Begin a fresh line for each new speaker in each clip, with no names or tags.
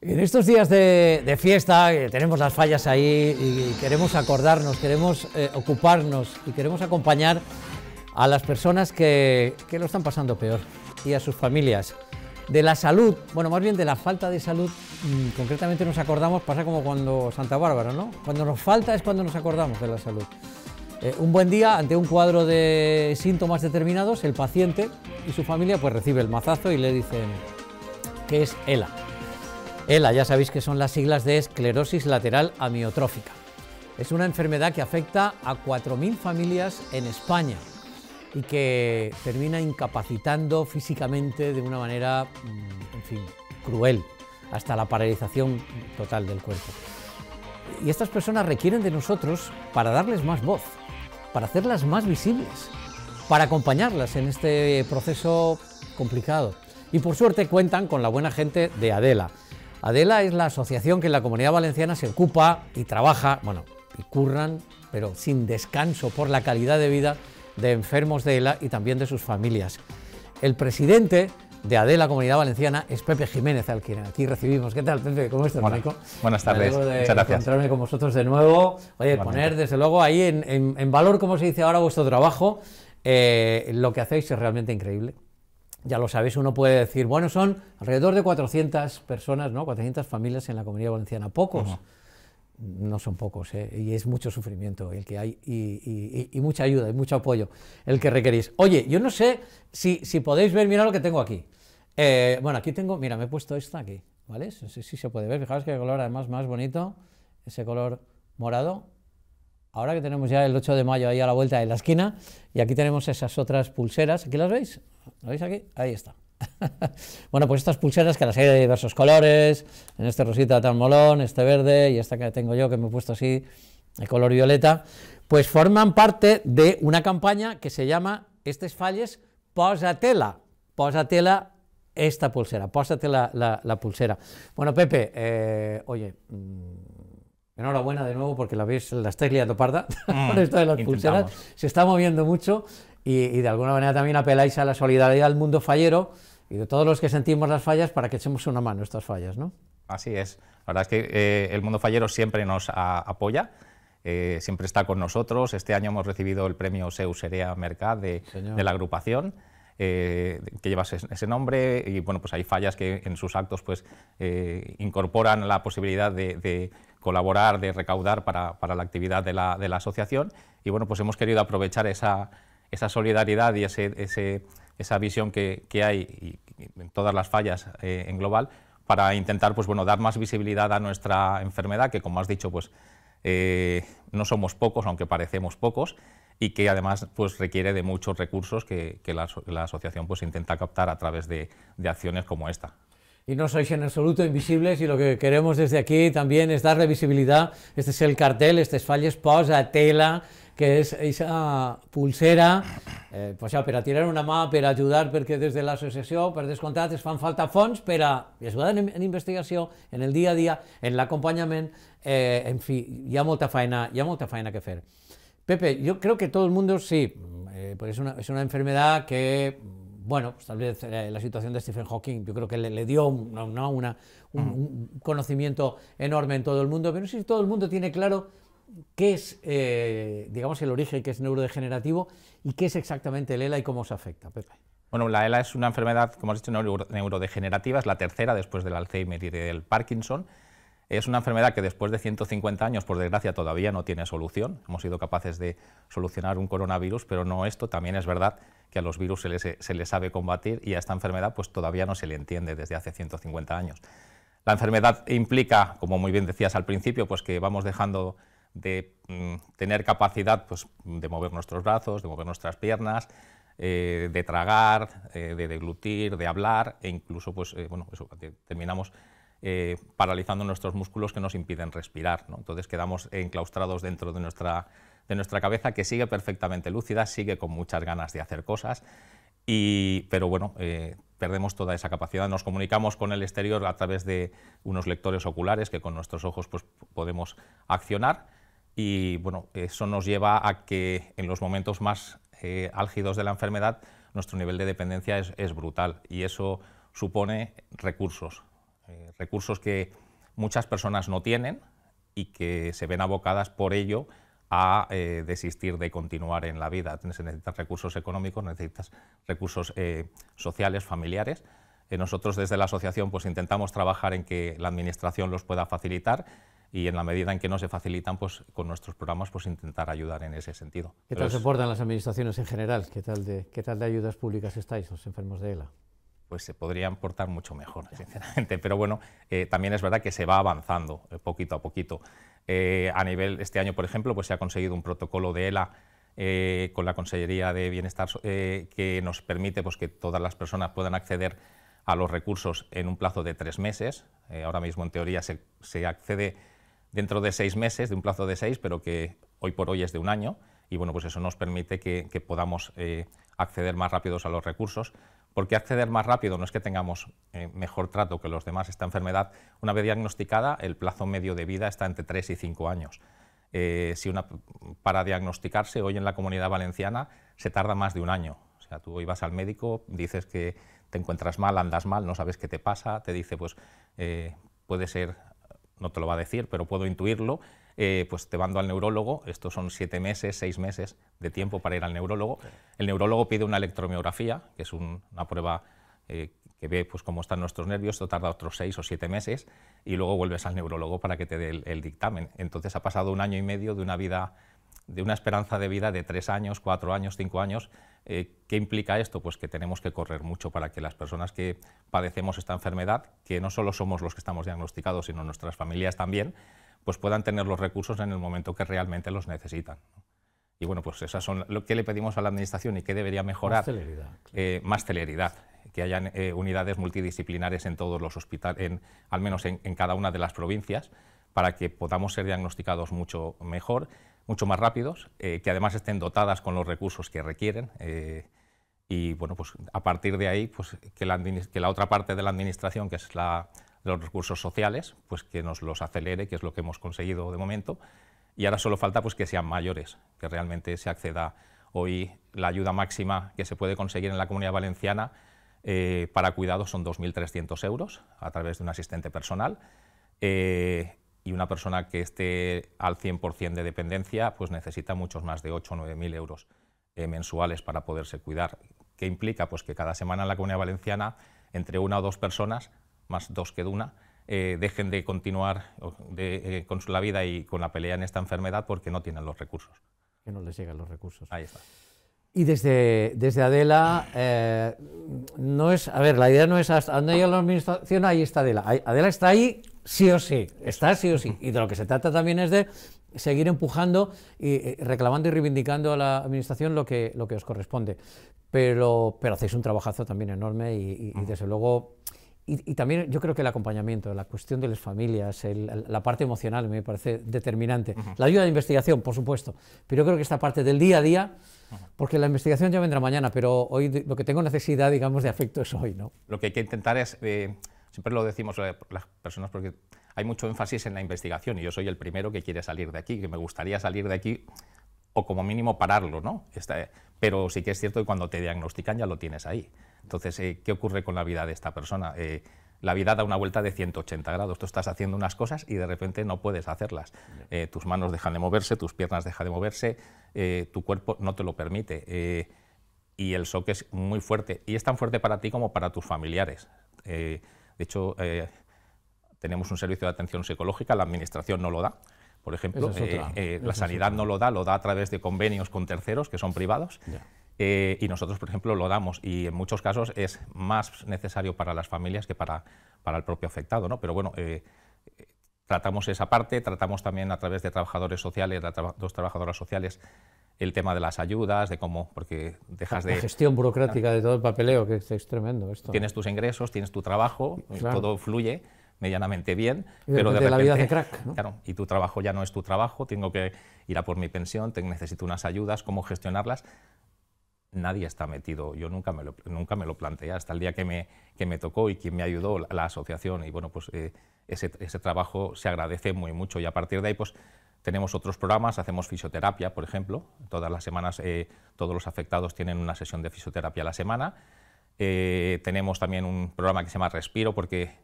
En estos días de, fiesta, eh, tenemos las fallas ahí y queremos acordarnos, queremos eh, ocuparnos y queremos acompañar a las personas que, lo están pasando peor y a sus familias. De la salud, bueno, más bien de la falta de salud, mm, concretamente nos acordamos, pasa como cuando Santa Bárbara, ¿no? Cuando nos falta es cuando nos acordamos de la salud. Eh, un buen día, ante un cuadro de síntomas determinados, el paciente y su familia pues recibe el mazazo y le dicen que es ELA ELA, ya sabéis que son las siglas de esclerosis lateral amiotrófica. Es una enfermedad que afecta a 4.000 familias en España y que termina incapacitando físicamente de una manera, mm, en fin, cruel, hasta la paralización total del cuerpo. Y estas personas requieren de nosotros para darles más voz, para hacerlas más visibles, para acompañarlas en este proceso complicado. Y por suerte cuentan con la buena gente de Adela Adela es la asociación que en la comunidad valenciana se ocupa y trabaja, bueno, y curran, pero sin descanso por la calidad de vida de enfermos de ELA y también de sus familias. El presidente de Adela Comunidad Valenciana es Pepe Jiménez, al que aquí recibimos. ¿Qué tal, Pepe? ¿Cómo estás, Buenas, buenas tardes. gracias. encontrarme con vosotros de nuevo. Oye, poner desde luego ahí en, valor, como se dice ahora, vuestro trabajo. Eh, lo que hacéis es realmente increíble ya lo sabéis, uno puede decir, bueno, son alrededor de 400 personas, ¿no? 400 familias en la comunidad valenciana, pocos. No son pocos, ¿eh? y es mucho sufrimiento el que hay, y, mucha ayuda, y mucho apoyo el que requerís. Oye, yo no sé si, podéis ver, mira lo que tengo aquí. Eh, bueno, aquí tengo, mira, me he puesto esta aquí, ¿vale? No sé si se puede ver, fijaos que el color además más bonito, ese color morado, Ahora que tenemos ya el 8 de mayo ahí a la vuelta de la esquina, y aquí tenemos esas otras pulseras, ¿aquí las veis? ¿Lo veis aquí? Ahí está. bueno, pues estas pulseras que las hay de diversos colores, en este rosita tan molón, este verde y esta que tengo yo que me he puesto así de color violeta, pues forman parte de una campaña que se llama Estes falles, posatela, tela esta pulsera, posatela la, la, pulsera. Bueno, Pepe, eh, oye... Mm, Enhorabuena de nuevo porque la, veis, la estáis liando parda mm, esto de las pulseras. Se está moviendo mucho y, de alguna manera también apeláis a la solidaridad del mundo fallero y de todos los que sentimos las fallas para que echemos una mano a estas fallas, ¿no?
Así es. La verdad es que eh, el mundo fallero siempre nos apoya. Eh, siempre está con nosotros. Este año hemos recibido el premio Seuserea Mercat de, la agrupación. Eh, que lleva ese, nombre y bueno pues hay fallas que en sus actos pues incorporan la posibilidad de, colaborar, de recaudar para, para la actividad de la, asociación. Y bueno, pues hemos querido aprovechar esa, solidaridad y esa visión que, hay en todas las fallas eh, en global para intentar pues, bueno, dar más visibilidad a nuestra enfermedad, que como has dicho, pues, eh, no somos pocos, aunque parecemos pocos, y que además pues, requiere de muchos recursos que, la, asociación pues, intenta captar a través de, de acciones como esta.
y no sois en absoluto invisibles y lo que queremos desde aquí también es darle visibilidad. Este es el cartel, este es Falles Posa Tela, que és esa pulsera eh, pues, ja, per tirar una mà, per ayudar, ajudar, perquè des de l'associació, per es fan falta fons per a ajudar en, en investigació, en el dia a dia, en acompañamiento, eh, en fi, ya mucha molta feina, mucha faena molta feina que fer. Pepe, yo creo que todo el mundo, sí, eh, porque es, una, es una enfermedad que bueno, pues tal vez eh, la situación de Stephen Hawking, yo creo que le, dio un, conocimiento enorme en todo el mundo, pero no sé si todo el mundo tiene claro qué es, eh, digamos, el origen que es neurodegenerativo y qué es exactamente el ELA y cómo se afecta,
Bueno, la ELA es una enfermedad, como has dicho, neurodegenerativa, es la tercera después del Alzheimer y del Parkinson. Es una enfermedad que después de 150 años, por desgracia, todavía no tiene solución. Hemos sido capaces de solucionar un coronavirus, pero no esto. También es verdad que a los virus se les, sabe combatir y a esta enfermedad pues, todavía no se le entiende desde hace 150 años. La enfermedad implica, como muy bien decías al principio, pues que vamos dejando de mm, tener capacidad pues, de mover nuestros brazos, de mover nuestras piernas, eh, de tragar, eh, de deglutir, de hablar e incluso pues, eh, bueno, eso, terminamos eh, paralizando nuestros músculos que nos impiden respirar. Entonces quedamos enclaustrados dentro de nuestra, cabeza que sigue perfectamente lúcida, sigue con muchas ganas de hacer cosas, pero bueno, eh, perdemos toda esa capacidad. Nos comunicamos con el exterior a través de unos lectores oculares que con nuestros ojos pues, podemos accionar y bueno, eso nos lleva a que en los momentos más eh, álgidos de la enfermedad nuestro nivel de dependencia es brutal y eso supone recursos, eh, recursos que muchas personas no tienen y que se ven abocadas por ello a eh, desistir de continuar en la vida. Se necesitan recursos económicos, necesitas recursos eh, sociales, familiares. nosotros desde la asociación pues, intentamos trabajar en que la administración los pueda facilitar y en la medida en que no se facilitan, pues con nuestros programas pues intentar ayudar en ese sentido. ¿Qué tal se
portan las administraciones en general? ¿Qué tal, de, ¿Qué tal de ayudas públicas estáis los enfermos de ELA?
pues se podrían portar mucho mejor, sinceramente. Pero bueno, eh, también es verdad que se va avanzando eh, poquito a poquito. Eh, a nivel, este año, por ejemplo, pues se ha conseguido un protocolo de ELA con la Consellería de Bienestar que nos permite pues, que todas las personas puedan acceder a los recursos en un plazo de tres meses. ahora mismo, en teoría, se, accede dentro de seis meses, de un plazo de seis, pero que hoy por hoy es de un año. Y bueno, pues eso nos permite que, que podamos acceder más rápidos a los recursos. Porque acceder más rápido? No es que tengamos eh, mejor trato que los demás esta enfermedad. Una vez diagnosticada, el plazo medio de vida está entre 3 y 5 años. Eh, si una, para diagnosticarse hoy en la comunidad valenciana se tarda más de un año. O sea, tú hoy vas al médico, dices que te encuentras mal, andas mal, no sabes qué te pasa, te dice, pues eh, puede ser, no te lo va a decir, pero puedo intuirlo, eh, pues te mando al neurólogo, estos son siete meses, seis meses de tiempo para ir al neurólogo. El neurólogo pide una electromiografía, que es una prueba eh, que ve pues, cómo están nuestros nervios, esto tarda otros seis o siete meses y luego vuelves al neurólogo para que te dé el, dictamen. Entonces ha pasado un año y medio de una vida de una esperanza de vida de tres años, cuatro años, cinco años. Eh, ¿Qué implica esto? Pues que tenemos que correr mucho para que las personas que padecemos esta enfermedad, que no solo somos los que estamos diagnosticados, sino nuestras familias también, pues puedan tener los recursos en el momento que realmente los necesitan. Y bueno, pues esas son lo que le pedimos a la Administración y que debería mejorar. Más celeridad. Eh, más celeridad, que hayan eh, unidades multidisciplinares en todos los hospitales, al menos en, cada una de las provincias, para que podamos ser diagnosticados mucho mejor, mucho más rápidos, eh, que además estén dotadas con los recursos que requieren. y bueno, pues a partir de ahí, pues que la otra parte de la Administración, que es la los recursos sociales, pues que nos los acelere, que es lo que hemos conseguido de momento, y ahora solo falta pues que sean mayores, que realmente se acceda hoy la ayuda máxima que se puede conseguir en la Comunidad Valenciana eh, para cuidados son 2.300 euros a través de un asistente personal eh, y una persona que esté al 100% de dependencia pues necesita muchos más de 8 o 9.000 euros eh, mensuales para poderse cuidar, que implica pues que cada semana en la Comunidad Valenciana entre una o dos personas más dos que de una, eh, dejen de continuar eh, con la vida y con la pelea en esta enfermedad porque no tienen los recursos. Que no les llegan los recursos. Ahí está.
Y desde, desde Adela, eh, no es, a ver, la idea no es hasta donde llega la administración, ahí está Adela. Adela está ahí sí o sí, está sí o sí. Y de lo que se trata también es de seguir empujando y reclamando y reivindicando a la administración lo que, lo que os corresponde. Pero, pero hacéis un trabajazo también enorme y desde luego y, también yo creo que el acompañamiento, la cuestión de las familias, la parte emocional me parece determinante. La ayuda de investigación, por supuesto, pero yo creo que esta parte del día a día, porque la investigación ya vendrá mañana, pero hoy lo que tengo necesidad, digamos, de afecto es hoy. ¿no?
Lo que hay que intentar es, eh, siempre lo decimos las personas, porque hay mucho énfasis en la investigación y yo soy el primero que quiere salir de aquí, que me gustaría salir de aquí o como mínimo pararlo, ¿no? pero sí que es cierto que cuando te diagnostican ya lo tienes ahí. Entonces, eh, ¿qué ocurre con la vida de esta persona? Eh, la vida da una vuelta de 180 grados. Tú estás haciendo unas cosas y de repente no puedes hacerlas. Eh, tus manos dejan de moverse, tus piernas dejan de moverse, tu cuerpo no te lo permite. y el shock es muy fuerte. Y es tan fuerte para ti como para tus familiares. de hecho, tenemos un servicio de atención psicológica, la administración no lo da. Por ejemplo, la sanidad no lo da, lo da a través de convenios con terceros que son privados. Eh, y nosotros, por ejemplo, lo damos y en muchos casos es más necesario para las familias que para, para el propio afectado. ¿no? Pero bueno, eh, tratamos esa parte, tratamos también a través de trabajadores sociales, dos trabajadoras sociales, el tema de las ayudas, de cómo, porque dejas de... La gestión burocrática
de todo el papeleo, que es, tremendo esto. Tienes
tus ingresos, tienes tu trabajo, eh, todo fluye medianamente bien, pero de repente... La vida de crack, Claro, y tu trabajo ya no es tu trabajo, tengo que ir a por mi pensión, necesito unas ayudas, cómo gestionarlas nadie está metido, yo nunca me lo, nunca me lo planteé, hasta el día que me, que me tocó y quien me ayudó, la, asociación, y bueno, pues eh, ese, trabajo se agradece muy mucho y a partir de ahí pues tenemos otros programas, hacemos fisioterapia, por ejemplo, todas las semanas eh, todos los afectados tienen una sesión de fisioterapia a la semana, eh, tenemos también un programa que se llama Respiro, porque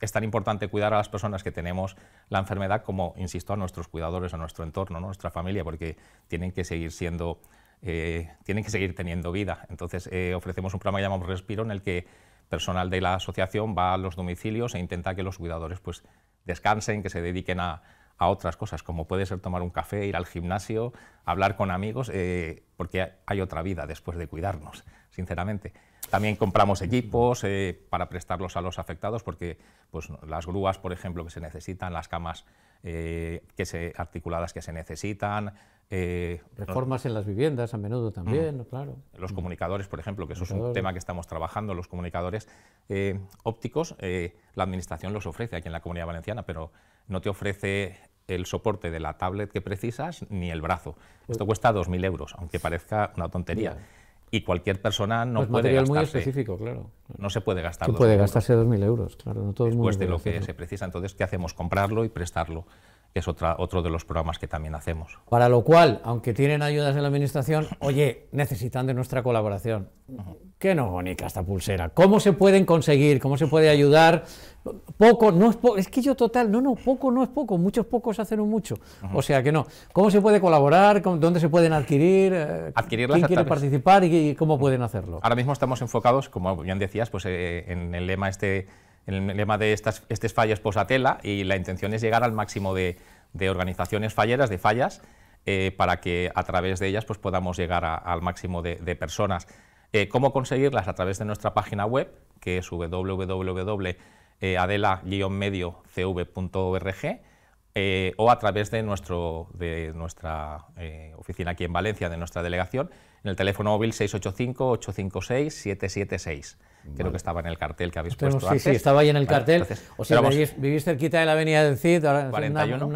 es tan importante cuidar a las personas que tenemos la enfermedad como, insisto, a nuestros cuidadores, a nuestro entorno, nuestra familia, porque tienen que seguir siendo eh, tienen que seguir teniendo vida. Entonces eh, ofrecemos un programa que llamamos Respiro en el que personal de la asociación va a los domicilios e intenta que los cuidadores pues, descansen, que se dediquen a, otras cosas, como puede ser tomar un café, ir al gimnasio, hablar con amigos, eh, porque hay otra vida después de cuidarnos, sinceramente. También compramos equipos eh, para prestarlos a los afectados, porque pues, las grúas, por ejemplo, que se necesitan, las camas eh, que se, articuladas que se necesitan. Eh, Reformas
en las viviendas a menudo también, claro.
Los comunicadores, por ejemplo, que eso es un tema que estamos trabajando, los comunicadores ópticos, la Administración los ofrece aquí en la Comunidad Valenciana, pero no te ofrece el soporte de la tablet que precisas ni el brazo. Pues Esto cuesta 2.000 euros, aunque parezca una tontería y cualquier persona no pues puede gastarse. muy específico, claro. No se puede gastar. No puede gastarse
2.000 euros, claro. No todo Después de lo que
se precisa. Entonces, ¿qué hacemos? Comprarlo y prestarlo que es otra, otro de los programas que también hacemos.
Para lo cual, aunque tienen ayudas de la Administración, oye, necesitan de nuestra colaboración. Qué no bonita esta pulsera. ¿Cómo se pueden conseguir? ¿Cómo se puede ayudar? Poco, no es poco. Es que yo total, no, no, poco no es poco. Muchos pocos hacen un mucho. O sea que no. ¿Cómo se puede colaborar? ¿Dónde se pueden adquirir? Eh, ¿Quién quiere participar y cómo pueden hacerlo?
Ahora mismo estamos enfocados, como bien decías, pues eh, en el lema este el lema de estas, estas fallas posatela y la intención es llegar al máximo de, organizaciones falleras, de fallas, eh, para que a través de ellas pues, podamos llegar al máximo de, personas. Eh, ¿Cómo conseguirlas? A través de nuestra página web, que es www.adela-mediocv.org eh, o a través de, nuestro, de nuestra oficina aquí en Valencia, de nuestra delegación, en el teléfono móvil 685-856-776. Creo que estaba en el cartel que habéis puesto sí, Sí, estaba ahí en el cartel. o si
vivís, cerquita de la avenida del Cid, ahora, una,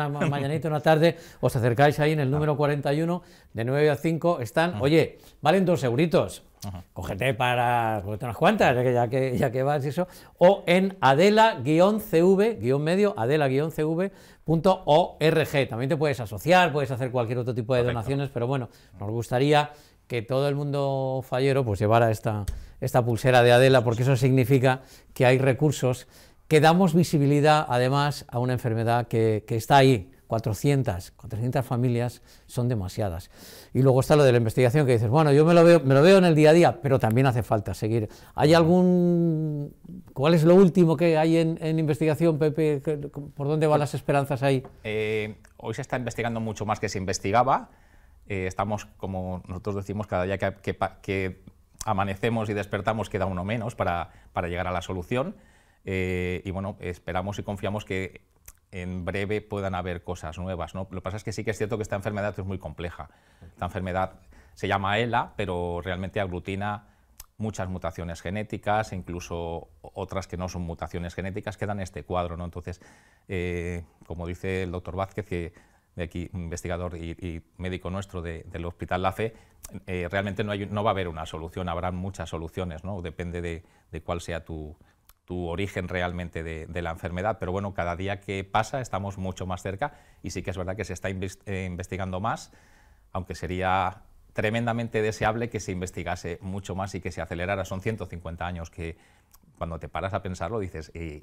una, mañanita, una tarde, os acercáis ahí en el ah. número 41, de 9 a 5, están, oye, valen dos euritos. Cogete Cógete para cógete unas cuantas, ya que, ya que, vas y eso. O en adela-cv-medio, guión adela-cv.org. También te puedes asociar, puedes hacer cualquier otro tipo de donaciones, pero bueno, nos gustaría que todo el mundo fallero pues llevara esta, esta pulsera de Adela, porque eso significa que hay recursos que damos visibilidad además a una enfermedad que, que está ahí, 400, 400 familias son demasiadas. Y luego está lo de la investigación que dices, bueno, yo me lo veo, me lo veo en el día a día, pero también hace falta seguir. ¿Hay algún cuál es lo último que hay en, investigación, Pepe? ¿Por dónde van las
esperanzas ahí? Eh, hoy se está investigando mucho más que se investigaba. Eh, estamos, como nosotros decimos, cada día que, que amanecemos y despertamos queda uno menos para, llegar a la solución. Eh, y bueno, esperamos y confiamos que en breve puedan haber cosas nuevas. ¿no? Lo que pasa es que sí que es cierto que esta enfermedad es muy compleja. Esta enfermedad se llama ELA, pero realmente aglutina muchas mutaciones genéticas, e incluso otras que no son mutaciones genéticas, que dan este cuadro. ¿no? Entonces, eh, como dice el doctor Vázquez, que de aquí, investigador y, médico nuestro del Hospital La Fe, eh, realmente no, va a haber una solución, habrá muchas soluciones, ¿no? depende de, cuál sea tu, origen realmente de, la enfermedad, pero bueno, cada día que pasa estamos mucho más cerca y sí que es verdad que se está eh, investigando más, aunque sería tremendamente deseable que se investigase mucho más y que se acelerara. Son 150 años que cuando te paras a pensarlo dices, eh,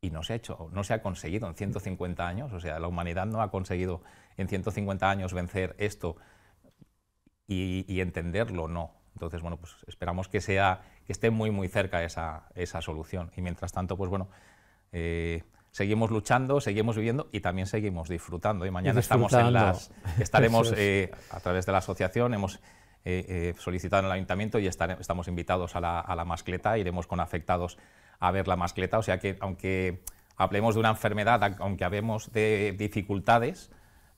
y no se ha hecho, no se ha conseguido en 150 años, o sea, la humanidad no ha conseguido en 150 años vencer esto y, entenderlo, no. Entonces, bueno, pues esperamos que, sea, que esté muy, muy cerca esa, esa solución. Y mientras tanto, pues bueno, eh, seguimos luchando, seguimos viviendo y también seguimos disfrutando. Y mañana estamos en las, estaremos eh, a través de la asociación, hemos eh, solicitado en el ayuntamiento y estamos invitados a la, a la mascleta, iremos con afectados a ver la mascleta. O sea que aunque hablemos de una enfermedad, aunque hablemos de dificultades,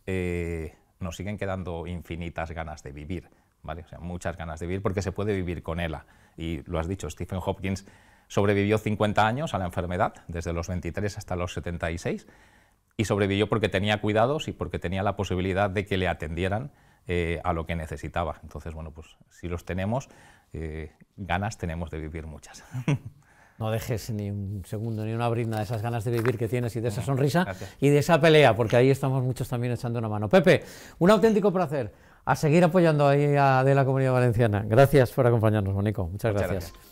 eh, nos siguen quedando infinitas ganas de vivir, ¿vale? O sea, muchas ganas de vivir porque se puede vivir con ella. Y lo has dicho, Stephen Hopkins sobrevivió 50 años a la enfermedad, desde los 23 hasta los 76, y sobrevivió porque tenía cuidados y porque tenía la posibilidad de que le atendieran eh, a lo que necesitaba. Entonces, bueno, pues si los tenemos, eh, ganas tenemos de vivir muchas.
no dejes ni un segundo, ni una brinda de esas ganas de vivir que tienes y de esa sonrisa y de esa pelea, porque ahí estamos muchos también echando una mano. Pepe, un auténtico placer a seguir apoyando ahí a, de la Comunidad Valenciana. Gracias por acompañarnos, Monico. Muchas, gracias.